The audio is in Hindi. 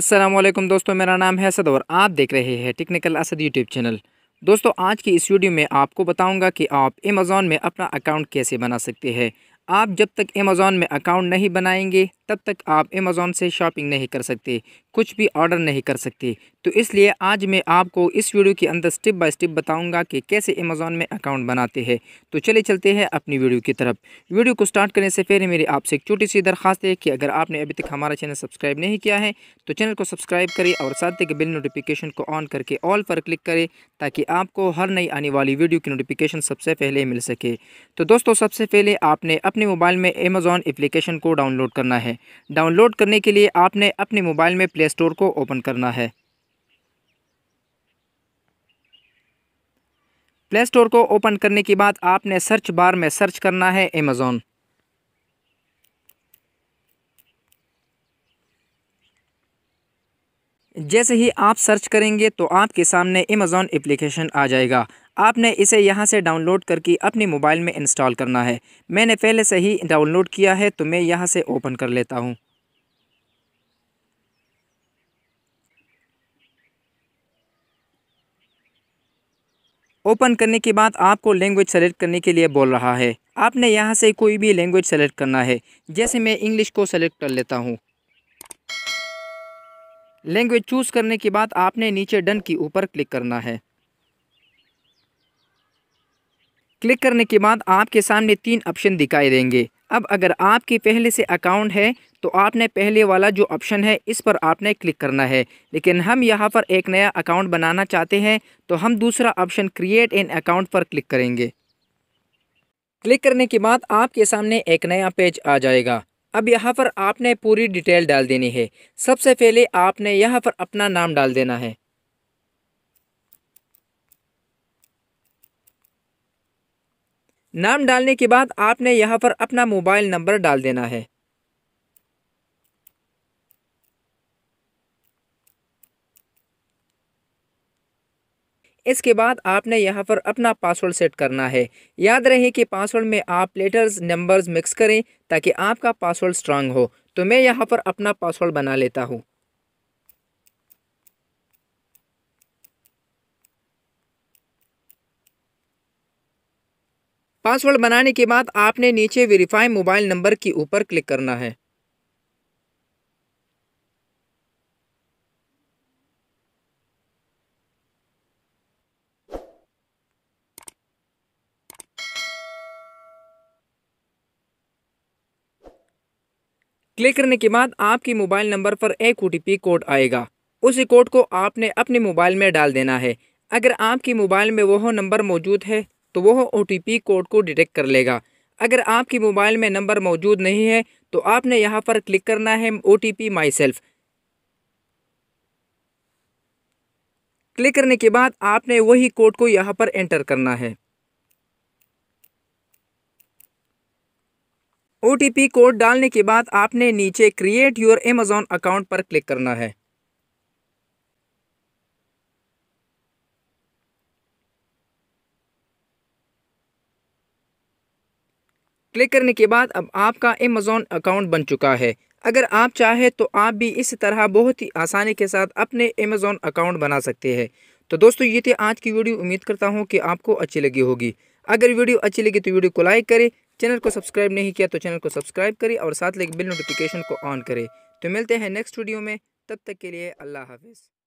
असलम दोस्तों मेरा नाम है असद और आप देख रहे हैं टेक्निकल असद यूट्यूब चैनल दोस्तों आज की इस वीडियो में आपको बताऊंगा कि आप अमेज़ोन में अपना अकाउंट कैसे बना सकते हैं आप जब तक अमेज़ोन में अकाउंट नहीं बनाएंगे तब तक आप अमेज़ोन से शॉपिंग नहीं कर सकते कुछ भी ऑर्डर नहीं कर सकते तो इसलिए आज मैं आपको इस वीडियो के अंदर स्टेप बाय स्टेप बताऊंगा कि कैसे अमेज़ोन में अकाउंट बनाते हैं तो चले चलते हैं अपनी वीडियो की तरफ वीडियो को स्टार्ट करने से पहले मेरी आपसे एक छोटी सी दरखास्त है कि अगर आपने अभी तक हमारा चैनल सब्सक्राइब नहीं किया है तो चैनल को सब्सक्राइब करें और साथ ही बिल नोटिफिकेशन को ऑन करके ऑल पर क्लिक करें ताकि आपको हर नई आने वाली वीडियो की नोटिफिकेशन सबसे पहले मिल सके तो दोस्तों सबसे पहले आपने अपने मोबाइल में अमेज़ोन एप्लीकेशन को डाउनलोड करना है डाउनलोड करने के लिए आपने अपने मोबाइल में प्ले स्टोर को ओपन करना है प्ले स्टोर को ओपन करने के बाद आपने सर्च बार में सर्च करना है अमेज़ॉन जैसे ही आप सर्च करेंगे तो आपके सामने अमेज़ॉन एप्लीकेशन आ जाएगा आपने इसे यहाँ से डाउनलोड करके अपने मोबाइल में इंस्टॉल करना है मैंने पहले से ही डाउनलोड किया है तो मैं यहाँ से ओपन कर लेता हूँ ओपन करने के बाद आपको लैंग्वेज सेलेक्ट करने के लिए बोल रहा है आपने यहाँ से कोई भी लैंग्वेज सेलेक्ट करना है जैसे मैं इंग्लिश को सेलेक्ट कर लेता हूँ लैंग्वेज चूज़ करने के बाद आपने नीचे डन की ऊपर क्लिक करना है क्लिक करने के बाद आपके सामने तीन ऑप्शन दिखाई देंगे अब अगर आपके पहले से अकाउंट है तो आपने पहले वाला जो ऑप्शन है इस पर आपने क्लिक करना है लेकिन हम यहाँ पर एक नया अकाउंट बनाना चाहते हैं तो हम दूसरा ऑप्शन क्रिएट एन अकाउंट पर क्लिक करेंगे क्लिक करने के बाद आपके सामने एक नया पेज आ जाएगा अब यहाँ पर आपने पूरी डिटेल डाल देनी है सबसे पहले आपने यहाँ पर अपना नाम डाल देना है नाम डालने के बाद आपने यहाँ पर अपना मोबाइल नंबर डाल देना है इसके बाद आपने यहाँ पर अपना पासवर्ड सेट करना है याद रहे कि पासवर्ड में आप लेटर्स नंबर्स मिक्स करें ताकि आपका पासवर्ड स्ट्रांग हो तो मैं यहाँ पर अपना पासवर्ड बना लेता हूँ पासवर्ड बनाने के बाद आपने नीचे वेरीफाई मोबाइल नंबर के ऊपर क्लिक करना है क्लिक करने के बाद आपके मोबाइल नंबर पर एक ओ कोड आएगा उस कोड को आपने अपने मोबाइल में डाल देना है अगर आपके मोबाइल में वह नंबर मौजूद है तो वह ओ कोड को डिटेक्ट कर लेगा अगर आपके मोबाइल में नंबर मौजूद नहीं है तो आपने यहाँ पर क्लिक करना है O T P myself click करने के बाद आपने वही कोड को यहाँ पर एंटर करना है ओ कोड डालने के बाद आपने नीचे क्रिएट योर अमेजोन अकाउंट पर क्लिक करना है क्लिक करने के बाद अब आपका अमेजॉन अकाउंट बन चुका है अगर आप चाहें तो आप भी इस तरह बहुत ही आसानी के साथ अपने अमेज़ोन अकाउंट बना सकते हैं तो दोस्तों ये थी आज की वीडियो उम्मीद करता हूँ कि आपको अच्छी लगी होगी अगर वीडियो अच्छी लगी तो वीडियो को लाइक करें चैनल को सब्सक्राइब नहीं किया तो चैनल को सब्सक्राइब करें और साथ लगे बिल नोटिफिकेशन को ऑन करें तो मिलते हैं नेक्स्ट वीडियो में तब तक के लिए अल्लाह हाफिज़